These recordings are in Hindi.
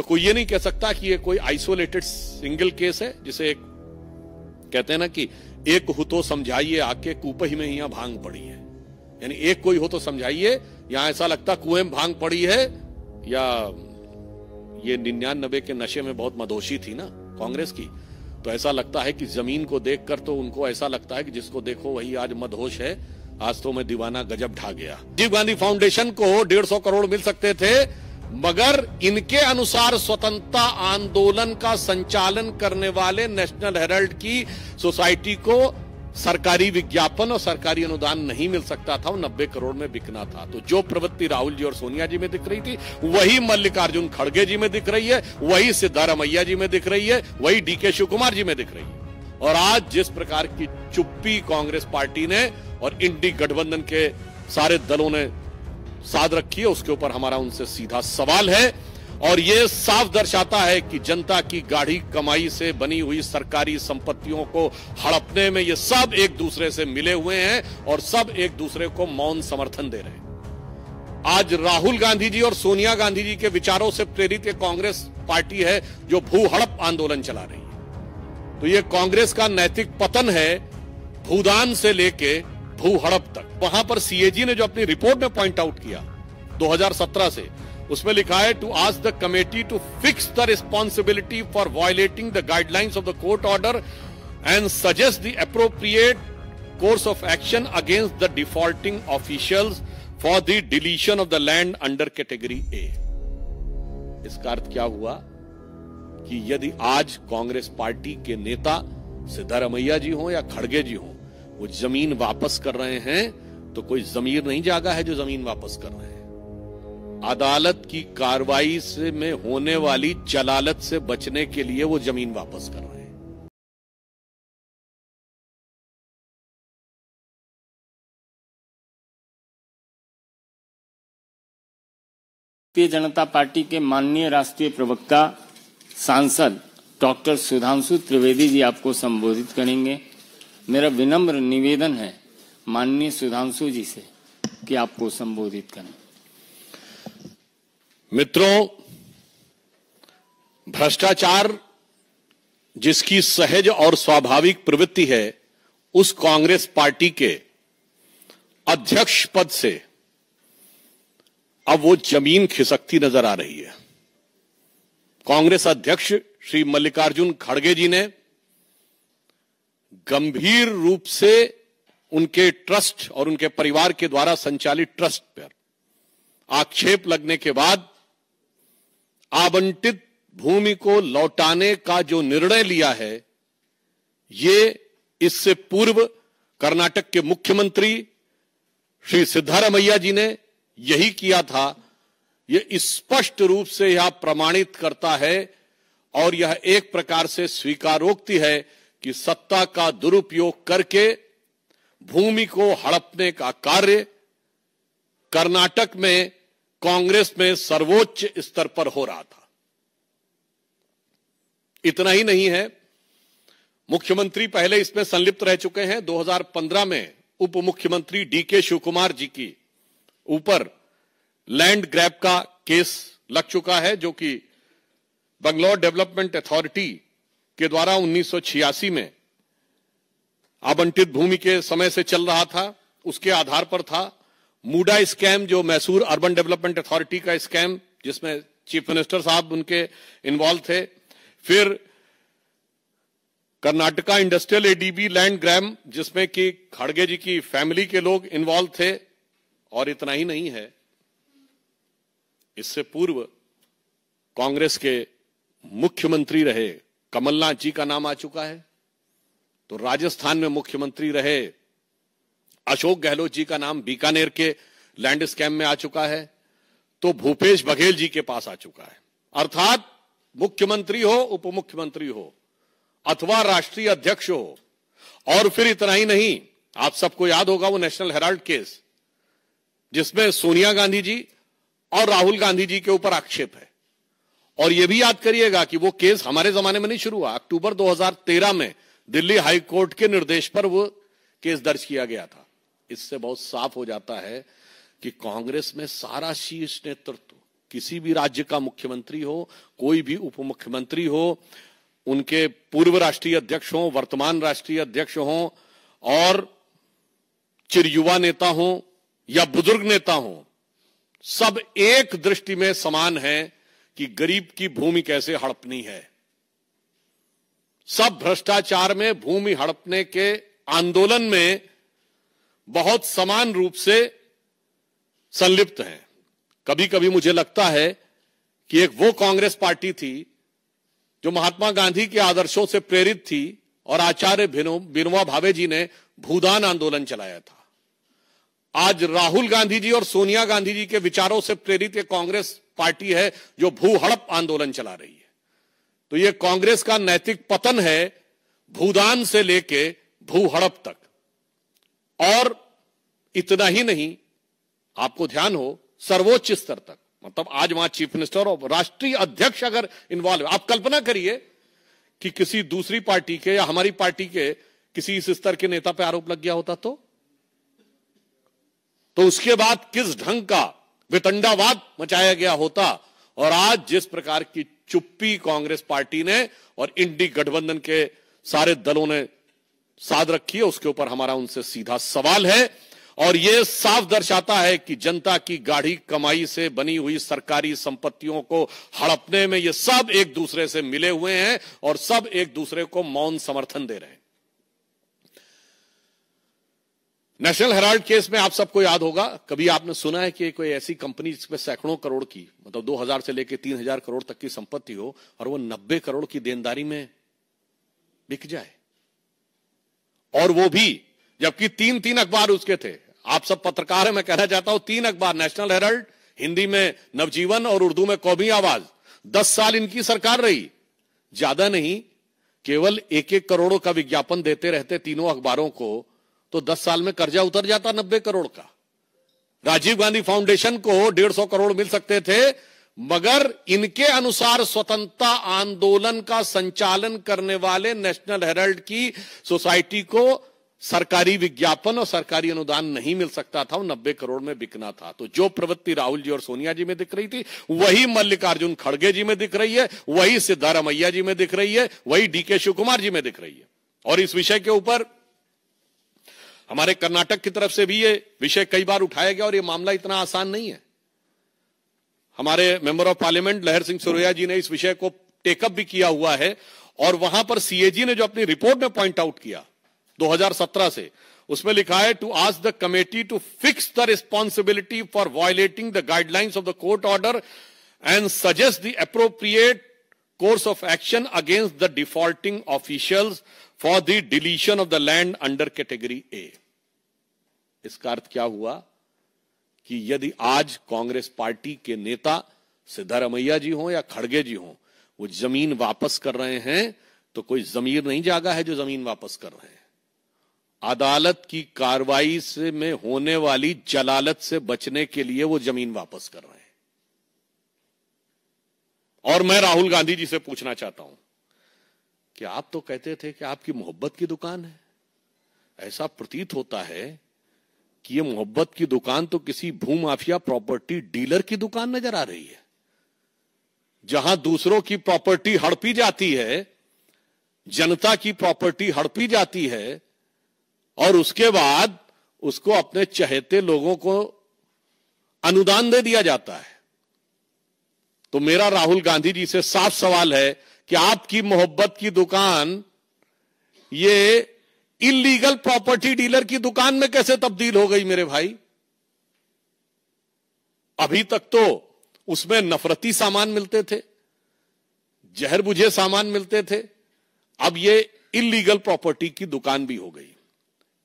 तो कोई ये नहीं कह सकता कि ये कोई आइसोलेटेड सिंगल केस है जिसे एक कहते हैं ना कि एक हो तो समझाइए आके कूप ही में यहां भांग पड़ी है यानी एक कोई हो तो समझाइए यहां ऐसा लगता कुएं में भांग पड़ी है या ये निन्यानबे के नशे में बहुत मदोशी थी ना कांग्रेस की तो ऐसा लगता है कि जमीन को देखकर तो उनको ऐसा लगता है कि जिसको देखो वही आज मदहोश है आज तो मैं दीवाना गजब ढा गया राजीव गांधी फाउंडेशन को डेढ़ सौ करोड़ मिल सकते थे मगर इनके अनुसार स्वतंत्रता आंदोलन का संचालन करने वाले नेशनल हेराल्ड की सोसाइटी को सरकारी विज्ञापन और सरकारी अनुदान नहीं मिल सकता था वो नब्बे करोड़ में बिकना था तो जो प्रवृत्ति राहुल जी और सोनिया जी में दिख रही थी वही मल्लिकार्जुन खड़गे जी में दिख रही है वही सिद्धारामैया जी में दिख रही है वही डीके शिव कुमार जी में दिख रही है और आज जिस प्रकार की चुप्पी कांग्रेस पार्टी ने और इंडी गठबंधन के सारे दलों ने साध रखी है उसके ऊपर हमारा उनसे सीधा सवाल है और ये साफ दर्शाता है कि जनता की गाढ़ी कमाई से बनी हुई सरकारी संपत्तियों को हड़पने में ये सब एक दूसरे से मिले हुए हैं और सब एक दूसरे को मौन समर्थन दे रहे हैं आज राहुल गांधी जी और सोनिया गांधी जी के विचारों से प्रेरित एक कांग्रेस पार्टी है जो भू हड़प आंदोलन चला रही है तो ये कांग्रेस का नैतिक पतन है भूदान से लेके भू हड़प तक वहां पर सीएजी ने जो अपनी रिपोर्ट में पॉइंट आउट किया 2017 से उसमें लिखा है to ask the committee to fix the responsibility for violating the guidelines of the court order and suggest the appropriate course of action against the defaulting officials for the deletion of the land under category A. इसका अर्थ क्या हुआ कि यदि आज कांग्रेस पार्टी के नेता सिद्धारमैया जी हो या खड़गे जी हो वो जमीन वापस कर रहे हैं तो कोई जमीर नहीं जागा है जो जमीन वापस कर रहे हैं अदालत की कार्रवाई से में होने वाली जलालत से बचने के लिए वो जमीन वापस कर रहे हैं भारतीय जनता पार्टी के माननीय राष्ट्रीय प्रवक्ता सांसद डॉक्टर सुधांशु त्रिवेदी जी आपको संबोधित करेंगे मेरा विनम्र निवेदन है माननीय सुधांशु जी से कि आपको संबोधित करें मित्रों भ्रष्टाचार जिसकी सहज और स्वाभाविक प्रवृत्ति है उस कांग्रेस पार्टी के अध्यक्ष पद से अब वो जमीन खिसकती नजर आ रही है कांग्रेस अध्यक्ष श्री मल्लिकार्जुन खड़गे जी ने गंभीर रूप से उनके ट्रस्ट और उनके परिवार के द्वारा संचालित ट्रस्ट पर आक्षेप लगने के बाद आवंटित भूमि को लौटाने का जो निर्णय लिया है ये इससे पूर्व कर्नाटक के मुख्यमंत्री श्री सिद्धारमैया जी ने यही किया था यह स्पष्ट रूप से यह प्रमाणित करता है और यह एक प्रकार से स्वीकारोक्ति है कि सत्ता का दुरुपयोग करके भूमि को हड़पने का कार्य कर्नाटक में कांग्रेस में सर्वोच्च स्तर पर हो रहा था इतना ही नहीं है मुख्यमंत्री पहले इसमें संलिप्त रह चुके हैं 2015 में उप मुख्यमंत्री डीके शिवकुमार जी की ऊपर लैंड ग्रैब का केस लग चुका है जो कि बंगलौर डेवलपमेंट अथॉरिटी के द्वारा 1986 में आवंटित भूमि के समय से चल रहा था उसके आधार पर था मूडा स्कैम जो मैसूर अर्बन डेवलपमेंट अथॉरिटी का स्कैम जिसमें चीफ मिनिस्टर साहब उनके इन्वॉल्व थे फिर Karnataka industrial ADB land grab जिसमें कि खड़गे जी की फैमिली के लोग इन्वॉल्व थे और इतना ही नहीं है इससे पूर्व कांग्रेस के मुख्यमंत्री रहे कमलनाथ जी का नाम आ चुका है तो राजस्थान में मुख्यमंत्री रहे अशोक गहलोत जी का नाम बीकानेर के लैंड स्कैम में आ चुका है तो भूपेश बघेल जी के पास आ चुका है अर्थात मुख्यमंत्री हो उप मुख्यमंत्री हो अथवा राष्ट्रीय अध्यक्ष हो और फिर इतना ही नहीं आप सबको याद होगा वो नेशनल हेराल्ड केस जिसमें सोनिया गांधी जी और राहुल गांधी जी के ऊपर आक्षेप है और यह भी याद करिएगा कि वो केस हमारे जमाने में नहीं शुरू हुआ अक्टूबर 2013 में दिल्ली हाई कोर्ट के निर्देश पर वो केस दर्ज किया गया था इससे बहुत साफ हो जाता है कि कांग्रेस में सारा शीर्ष नेतृत्व किसी भी राज्य का मुख्यमंत्री हो कोई भी उप मुख्यमंत्री हो उनके पूर्व राष्ट्रीय अध्यक्ष हो वर्तमान राष्ट्रीय अध्यक्ष हो और चिर युवा नेता हो या बुजुर्ग नेता हो सब एक दृष्टि में समान है कि गरीब की भूमि कैसे हड़पनी है सब भ्रष्टाचार में भूमि हड़पने के आंदोलन में बहुत समान रूप से संलिप्त हैं कभी कभी मुझे लगता है कि एक वो कांग्रेस पार्टी थी जो महात्मा गांधी के आदर्शों से प्रेरित थी और आचार्य बिनवा भावे जी ने भूदान आंदोलन चलाया था आज राहुल गांधी जी और सोनिया गांधी जी के विचारों से प्रेरित एक कांग्रेस पार्टी है जो भू हड़प आंदोलन चला रही है तो ये कांग्रेस का नैतिक पतन है भूदान से लेके भू हड़प तक और इतना ही नहीं आपको ध्यान हो सर्वोच्च स्तर तक मतलब आज वहां चीफ मिनिस्टर और राष्ट्रीय अध्यक्ष अगर इन्वॉल्व आप कल्पना करिए कि किसी दूसरी पार्टी के या हमारी पार्टी के किसी इस स्तर के नेता पर आरोप लग गया होता तो तो उसके बाद किस ढंग का वितंडावाद मचाया गया होता और आज जिस प्रकार की चुप्पी कांग्रेस पार्टी ने और इंडी गठबंधन के सारे दलों ने साध रखी है उसके ऊपर हमारा उनसे सीधा सवाल है और यह साफ दर्शाता है कि जनता की गाढ़ी कमाई से बनी हुई सरकारी संपत्तियों को हड़पने में ये सब एक दूसरे से मिले हुए हैं और सब एक दूसरे को मौन समर्थन दे रहे हैं नेशनल हेराल्ड केस में आप सबको याद होगा कभी आपने सुना है कि कोई ऐसी कंपनी जिसमें सैकड़ों करोड़ की मतलब 2000 से लेकर 3000 करोड़ तक की संपत्ति हो और वो 90 करोड़ की देनदारी में बिक जाए और वो भी जबकि तीन तीन अखबार उसके थे आप सब पत्रकार हैं मैं कहना चाहता हूं तीन अखबार नेशनल हेराल्ड हिंदी में नवजीवन और उर्दू में कौमी आवाज दस साल इनकी सरकार रही ज्यादा नहीं केवल एक एक करोड़ों का विज्ञापन देते रहते तीनों अखबारों को तो दस साल में कर्जा उतर जाता नब्बे करोड़ का राजीव गांधी फाउंडेशन को डेढ़ सौ करोड़ मिल सकते थे मगर इनके अनुसार स्वतंत्रता आंदोलन का संचालन करने वाले नेशनल हेराल्ड की सोसाइटी को सरकारी विज्ञापन और सरकारी अनुदान नहीं मिल सकता था वो नब्बे करोड़ में बिकना था तो जो प्रवृत्ति राहुल जी और सोनिया जी में दिख रही थी वही मल्लिकार्जुन खड़गे जी में दिख रही है वही सिद्धारामैया जी में दिख रही है वही डीके शिवकुमार जी में दिख रही है और इस विषय के ऊपर हमारे कर्नाटक की तरफ से भी ये विषय कई बार उठाया गया और ये मामला इतना आसान नहीं है हमारे मेंबर ऑफ पार्लियामेंट लहर सिंह सुरैया जी ने इस विषय को टेकअप भी किया हुआ है और वहां पर सीएजी ने जो अपनी रिपोर्ट में पॉइंट आउट किया 2017 से उसमें लिखा है to ask the committee to fix the responsibility for violating the guidelines of the court order and suggest the appropriate course of action against the defaulting officials for the deletion of the land under category A इसका अर्थ क्या हुआ कि यदि आज कांग्रेस पार्टी के नेता सिद्धारमैया जी हों या खड़गे जी हों वो जमीन वापस कर रहे हैं तो कोई जमीर नहीं जागा है जो जमीन वापस कर रहे हैं अदालत की कार्रवाई से में होने वाली जलालत से बचने के लिए वो जमीन वापस कर रहे हैं और मैं राहुल गांधी जी से पूछना चाहता हूं कि आप तो कहते थे कि आपकी मोहब्बत की दुकान है ऐसा प्रतीत होता है कि ये मोहब्बत की दुकान तो किसी भूमाफिया प्रॉपर्टी डीलर की दुकान नजर आ रही है जहां दूसरों की प्रॉपर्टी हड़पी जाती है जनता की प्रॉपर्टी हड़पी जाती है और उसके बाद उसको अपने चहेते लोगों को अनुदान दे दिया जाता है तो मेरा राहुल गांधी जी से साफ सवाल है कि आपकी मोहब्बत की दुकान ये इलीगल प्रॉपर्टी डीलर की दुकान में कैसे तब्दील हो गई मेरे भाई अभी तक तो उसमें नफरती सामान मिलते थे जहर बुझे सामान मिलते थे अब ये इलीगल प्रॉपर्टी की दुकान भी हो गई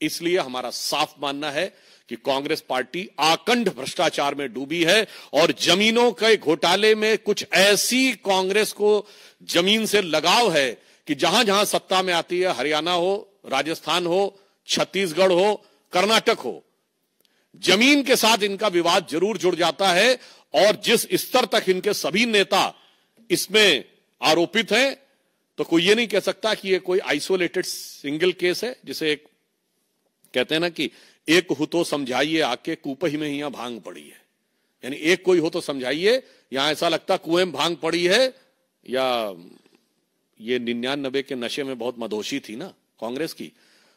इसलिए हमारा साफ मानना है कि कांग्रेस पार्टी आकंठ भ्रष्टाचार में डूबी है और जमीनों के घोटाले में कुछ ऐसी कांग्रेस को जमीन से लगाव है कि जहां जहां सत्ता में आती है हरियाणा हो राजस्थान हो छत्तीसगढ़ हो कर्नाटक हो जमीन के साथ इनका विवाद जरूर जुड़ जाता है और जिस स्तर तक इनके सभी नेता इसमें आरोपित हैं तो कोई ये नहीं कह सकता कि ये कोई आइसोलेटेड सिंगल केस है जिसे एक कहते हैं ना कि एक हो तो समझाइए आके कूप ही में यहां भांग पड़ी है यानी एक कोई हो तो समझाइए यहां ऐसा लगता कुएं में भांग पड़ी है या ये निन्यानबे के नशे में बहुत मदोशी थी ना कांग्रेस की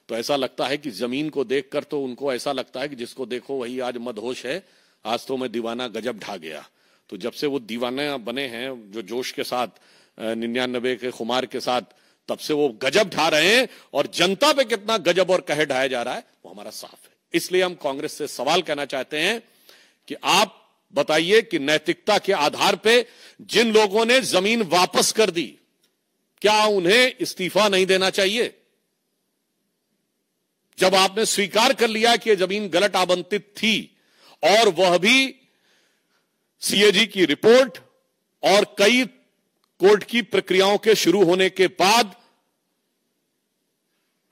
तो ऐसा लगता है कि जमीन को देखकर तो उनको ऐसा लगता है कि जिसको देखो वही आज मदहोश है आज तो मैं दीवाना गजब ढा गया तो जब से वो दीवाना बने हैं जो जोश के साथ निन्यानबे के खुमार के साथ तब से वो गजब ढा रहे हैं और जनता पे कितना गजब और कहे ढाया जा रहा है वो हमारा साफ है इसलिए हम कांग्रेस से सवाल करना चाहते हैं कि आप बताइए कि नैतिकता के आधार पे जिन लोगों ने जमीन वापस कर दी क्या उन्हें इस्तीफा नहीं देना चाहिए जब आपने स्वीकार कर लिया कि यह जमीन गलत आवंटित थी और वह भी सीएजी की रिपोर्ट और कई कोर्ट की प्रक्रियाओं के शुरू होने के बाद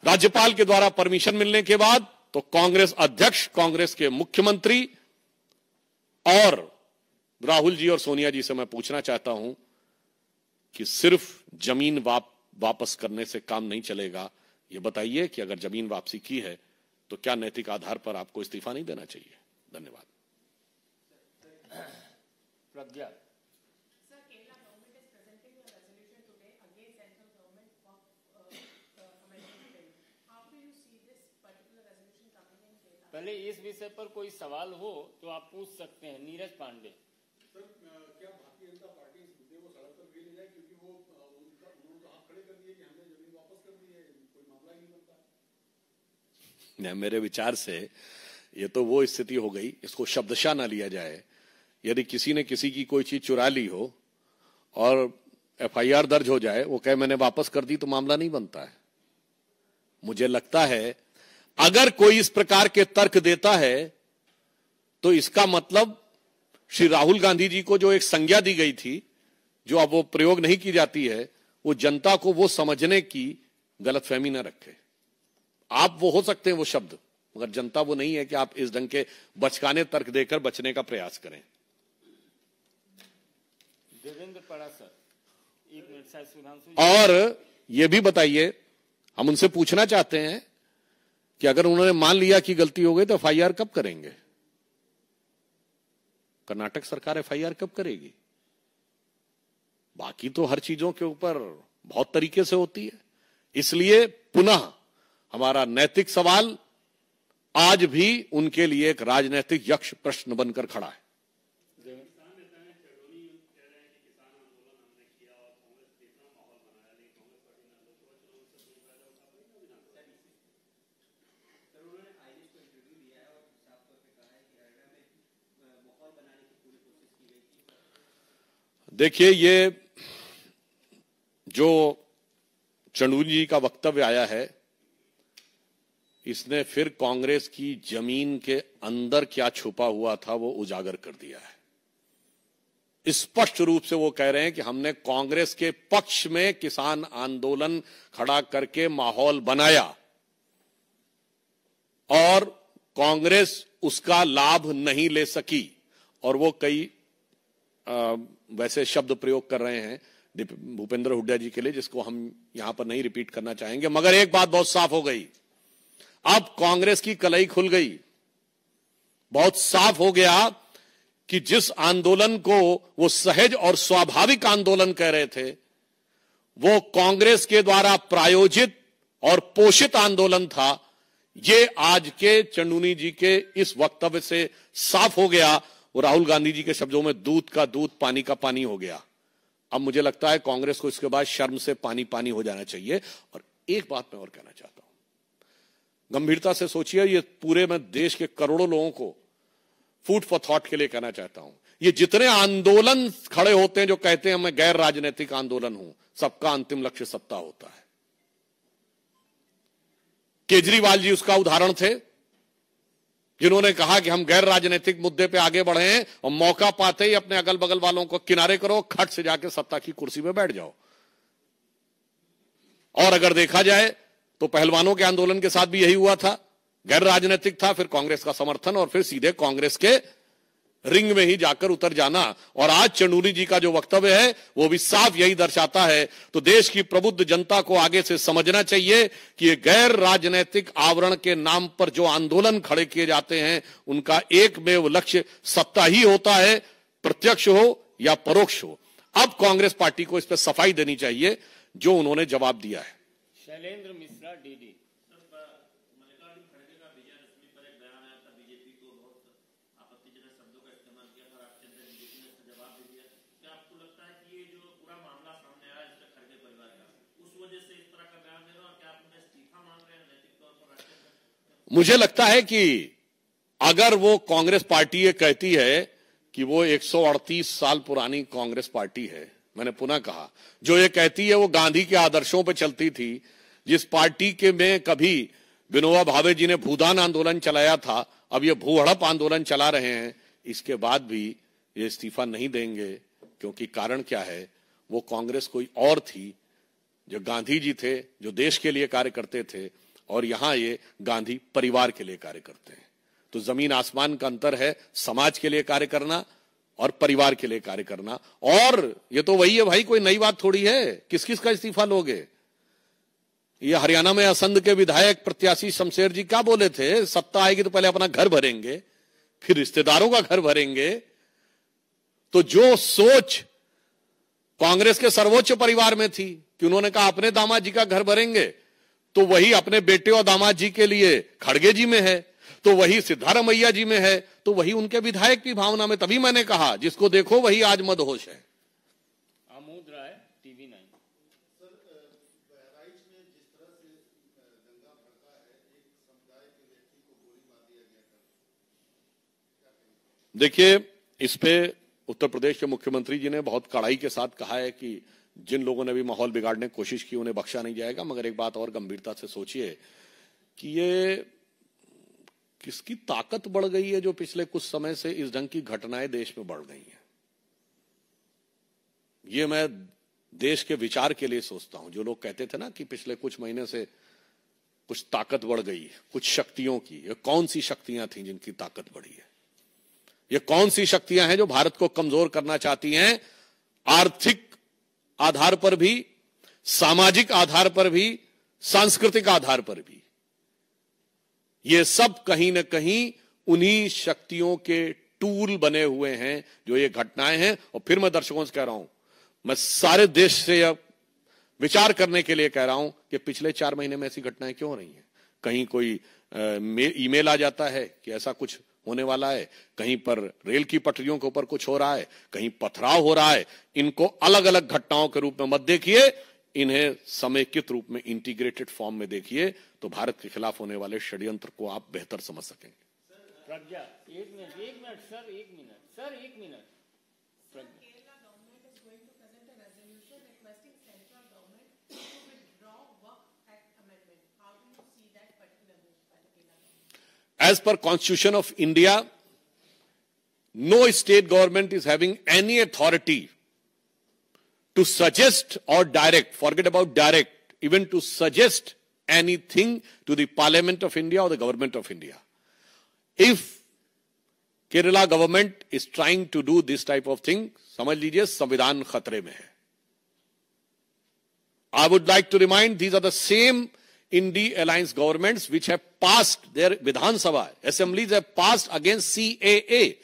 राज्यपाल के द्वारा परमिशन मिलने के बाद तो कांग्रेस अध्यक्ष कांग्रेस के मुख्यमंत्री और राहुल जी और सोनिया जी से मैं पूछना चाहता हूं कि सिर्फ जमीन वाप, वापस करने से काम नहीं चलेगा यह बताइए कि अगर जमीन वापसी की है तो क्या नैतिक आधार पर आपको इस्तीफा नहीं देना चाहिए धन्यवाद प्रज्ञा पहले इस विषय पर कोई सवाल हो तो आप पूछ सकते हैं नीरज पांडे सर क्या भारतीय जनता पार्टी इस सड़क पर ले जाए क्योंकि वो तो नहीं मेरे विचार से ये तो वो स्थिति हो गई इसको शब्दशा ना लिया जाए यदि किसी ने किसी की कोई चीज चुरा ली हो और एफआईआर दर्ज हो जाए वो कहे मैंने वापस कर दी तो मामला नहीं बनता है मुझे लगता है अगर कोई इस प्रकार के तर्क देता है तो इसका मतलब श्री राहुल गांधी जी को जो एक संज्ञा दी गई थी जो अब वो प्रयोग नहीं की जाती है वो जनता को वो समझने की गलतफहमी ना रखे आप वो हो सकते हैं वो शब्द मगर जनता वो नहीं है कि आप इस ढंग के बचकाने तर्क देकर बचने का प्रयास करें देवेंद्र पड़ा सर एक और ये भी बताइए हम उनसे पूछना चाहते हैं कि अगर उन्होंने मान लिया कि गलती हो गई तो एफ कब करेंगे कर्नाटक सरकार एफ कब करेगी बाकी तो हर चीजों के ऊपर बहुत तरीके से होती है इसलिए पुनः हमारा नैतिक सवाल आज भी उनके लिए एक राजनीतिक यक्ष प्रश्न बनकर खड़ा है देखिए ये जो चंडूरी जी का वक्तव्य आया है इसने फिर कांग्रेस की जमीन के अंदर क्या छुपा हुआ था वो उजागर कर दिया है स्पष्ट रूप से वो कह रहे हैं कि हमने कांग्रेस के पक्ष में किसान आंदोलन खड़ा करके माहौल बनाया और कांग्रेस उसका लाभ नहीं ले सकी और वो कई वैसे शब्द प्रयोग कर रहे हैं भूपेंद्र हुड्डा जी के लिए जिसको हम यहां पर नहीं रिपीट करना चाहेंगे मगर एक बात बहुत साफ हो गई अब कांग्रेस की कलई खुल गई बहुत साफ हो गया कि जिस आंदोलन को वो सहज और स्वाभाविक आंदोलन कह रहे थे वो कांग्रेस के द्वारा प्रायोजित और पोषित आंदोलन था ये आज के चंडूनी जी के इस वक्तव्य से साफ हो गया वो राहुल गांधी जी के शब्दों में दूध का दूध पानी का पानी हो गया अब मुझे लगता है कांग्रेस को इसके बाद शर्म से पानी पानी हो जाना चाहिए और एक बात मैं और कहना चाहता हूं गंभीरता से सोचिए ये पूरे मैं देश के करोड़ों लोगों को फूड फॉर थॉट के लिए कहना चाहता हूं ये जितने आंदोलन खड़े होते हैं जो कहते हैं मैं गैर राजनीतिक आंदोलन हूं सबका अंतिम लक्ष्य सत्ता होता है केजरीवाल जी उसका उदाहरण थे जिन्होंने कहा कि हम गैर राजनीतिक मुद्दे पे आगे बढ़े हैं और मौका पाते ही अपने अगल बगल वालों को किनारे करो खट से जाके सत्ता की कुर्सी में बैठ जाओ और अगर देखा जाए तो पहलवानों के आंदोलन के साथ भी यही हुआ था गैर राजनीतिक था फिर कांग्रेस का समर्थन और फिर सीधे कांग्रेस के रिंग में ही जाकर उतर जाना और आज चंडूरी जी का जो वक्तव्य है वो भी साफ यही दर्शाता है तो देश की प्रबुद्ध जनता को आगे से समझना चाहिए कि ये गैर राजनैतिक आवरण के नाम पर जो आंदोलन खड़े किए जाते हैं उनका एक में लक्ष्य सत्ता ही होता है प्रत्यक्ष हो या परोक्ष हो अब कांग्रेस पार्टी को इस पर सफाई देनी चाहिए जो उन्होंने जवाब दिया है शैलेंद्र मिश्रा डीडी मुझे लगता है कि अगर वो कांग्रेस पार्टी ये कहती है कि वो 138 साल पुरानी कांग्रेस पार्टी है मैंने पुनः कहा जो ये कहती है वो गांधी के आदर्शों पर चलती थी जिस पार्टी के में कभी विनोबा भावे जी ने भूदान आंदोलन चलाया था अब ये भूहड़प आंदोलन चला रहे हैं इसके बाद भी ये इस्तीफा नहीं देंगे क्योंकि कारण क्या है वो कांग्रेस कोई और थी जो गांधी जी थे जो देश के लिए कार्य करते थे और यहां ये गांधी परिवार के लिए कार्य करते हैं तो जमीन आसमान का अंतर है समाज के लिए कार्य करना और परिवार के लिए कार्य करना और ये तो वही है भाई कोई नई बात थोड़ी है किस किस का इस्तीफा लोगे ये हरियाणा में असंध के विधायक प्रत्याशी शमशेर जी क्या बोले थे सत्ता आएगी तो पहले अपना घर भरेंगे फिर रिश्तेदारों का घर भरेंगे तो जो सोच कांग्रेस के सर्वोच्च परिवार में थी कि उन्होंने कहा अपने दामाद जी का घर भरेंगे तो वही अपने बेटे और दामाद जी के लिए खड़गे जी में है तो वही सिद्धारमैया जी में है तो वही उनके विधायक की भावना में तभी मैंने कहा जिसको देखो वही आज मदहोश है देखिए इस पे उत्तर प्रदेश के मुख्यमंत्री जी ने बहुत कड़ाई के साथ कहा है कि जिन लोगों ने भी माहौल बिगाड़ने की कोशिश की उन्हें बख्शा नहीं जाएगा मगर एक बात और गंभीरता से सोचिए कि ये किसकी ताकत बढ़ गई है जो पिछले कुछ समय से इस ढंग की घटनाएं देश में बढ़ गई हैं ये मैं देश के विचार के लिए सोचता हूं जो लोग कहते थे ना कि पिछले कुछ महीने से कुछ ताकत बढ़ गई है कुछ शक्तियों की ये कौन सी शक्तियां थी जिनकी ताकत बढ़ी है ये कौन सी शक्तियां हैं जो भारत को कमजोर करना चाहती हैं आर्थिक आधार पर भी सामाजिक आधार पर भी सांस्कृतिक आधार पर भी ये सब कहीं ना कहीं उन्हीं शक्तियों के टूल बने हुए हैं जो ये घटनाएं हैं और फिर मैं दर्शकों से कह रहा हूं मैं सारे देश से अब विचार करने के लिए कह रहा हूं कि पिछले चार महीने में ऐसी घटनाएं क्यों हो रही हैं कहीं कोई ईमेल आ जाता है कि ऐसा कुछ होने वाला है कहीं पर रेल की पटरियों के ऊपर कुछ हो रहा है कहीं पथराव हो रहा है इनको अलग अलग घटनाओं के रूप में मत देखिए इन्हें समेकित रूप में इंटीग्रेटेड फॉर्म में देखिए तो भारत के खिलाफ होने वाले षड्यंत्र को आप बेहतर समझ सकेंगे प्रज्ञा एक मिनट एक मिनट सर एक मिनट सर एक minute as per constitution of India, no state government is having any authority to suggest or direct, forget about direct, even to suggest anything to the Parliament of India or the Government of India. If Kerala government is trying to do this type of thing, समझ लीजिए संविधान खतरे में I would like to remind these are the same Indi alliance governments which have passed their Vidhan Sabha, assemblies have passed against CAA,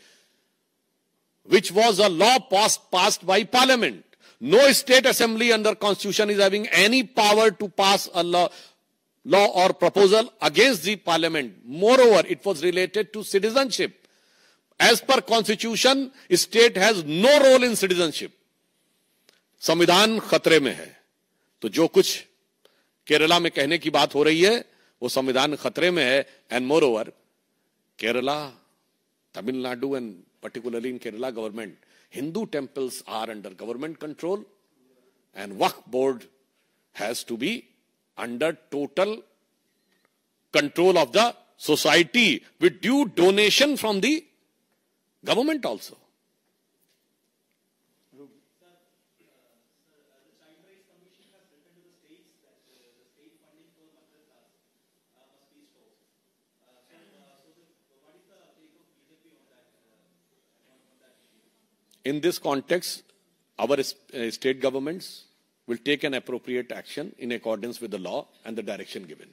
which was a law passed, passed by parliament. No state assembly under constitution is having any power to pass a law, law or proposal against the parliament. Moreover, it was related to citizenship. As per constitution, state has no role in citizenship. संविधान खतरे में है तो जो कुछ केरला में कहने की बात हो रही है वो संविधान खतरे में है and moreover Kerala Tamil Nadu and particularly in Kerala government Hindu temples are under government control and Waqf board has to be under total control of the society with due donation from the government also In this context, our state governments will take an appropriate action in accordance with the law and the direction given.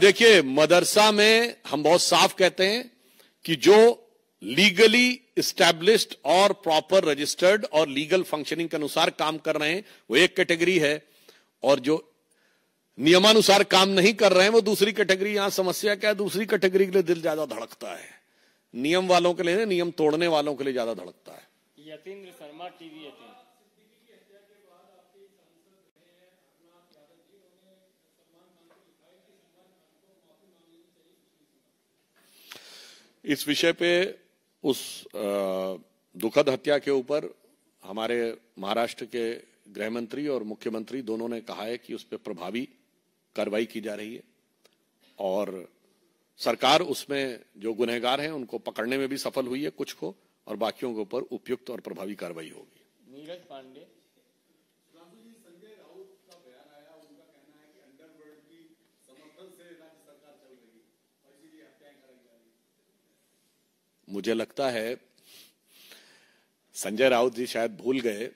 देखिए मदरसा में हम बहुत साफ कहते हैं कि जो लीगली स्टैब्लिश्ड और प्रॉपर रजिस्टर्ड और लीगल फंक्शनिंग के अनुसार काम कर रहे हैं वो एक कैटेगरी है और जो नियमानुसार काम नहीं कर रहे हैं वो दूसरी कैटेगरी यहां समस्या क्या है दूसरी कैटेगरी के लिए दिल ज्यादा धड़कता है नियम वालों के लिए नियम तोड़ने वालों के लिए ज्यादा धड़कता है यतेंद्र शर्मा टीवी इस विषय पे उस दुखद हत्या के ऊपर हमारे महाराष्ट्र के गृहमंत्री और मुख्यमंत्री दोनों ने कहा है कि उस पर प्रभावी कार्रवाई की जा रही है और सरकार उसमें जो गुनहगार हैं उनको पकड़ने में भी सफल हुई है कुछ को और बाकियों के ऊपर उपयुक्त और प्रभावी कार्रवाई होगी नीरज पांडे मुझे लगता है संजय राउत जी शायद भूल गए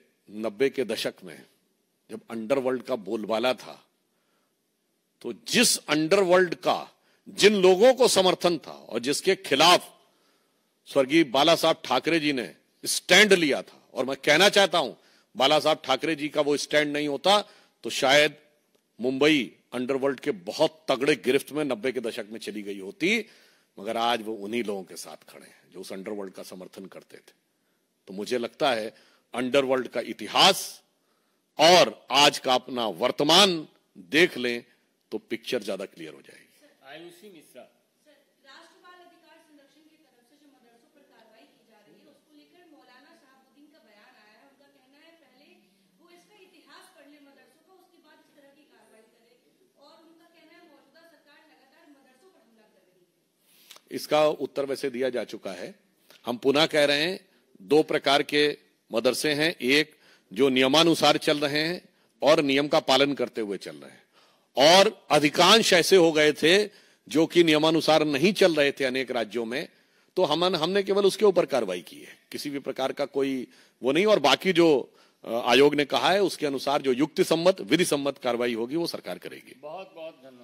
नब्बे के दशक में जब अंडरवर्ल्ड का बोलबाला था तो जिस अंडरवर्ल्ड का जिन लोगों को समर्थन था और जिसके खिलाफ स्वर्गीय बाला साहब ठाकरे जी ने स्टैंड लिया था और मैं कहना चाहता हूं बाला साहब ठाकरे जी का वो स्टैंड नहीं होता तो शायद मुंबई अंडरवर्ल्ड के बहुत तगड़े गिरफ्त में नब्बे के दशक में चली गई होती मगर आज वो उन्हीं लोगों के साथ खड़े हैं जो उस अंडरवर्ल्ड का समर्थन करते थे तो मुझे लगता है अंडरवर्ल्ड का इतिहास और आज का अपना वर्तमान देख लें तो पिक्चर ज्यादा क्लियर हो जाएगी आयुषी मिश्रा इसका उत्तर वैसे दिया जा चुका है हम पुनः कह रहे हैं दो प्रकार के मदरसे हैं एक जो नियमानुसार चल रहे हैं और नियम का पालन करते हुए चल रहे हैं और अधिकांश ऐसे हो गए थे जो कि नियमानुसार नहीं चल रहे थे अनेक राज्यों में तो हम हमने केवल उसके ऊपर कार्रवाई की है किसी भी प्रकार का कोई वो नहीं और बाकी जो आयोग ने कहा है उसके अनुसार जो युक्ति सम्मत विधि सम्मत कार्रवाई होगी वो सरकार करेगी बहुत बहुत धन्यवाद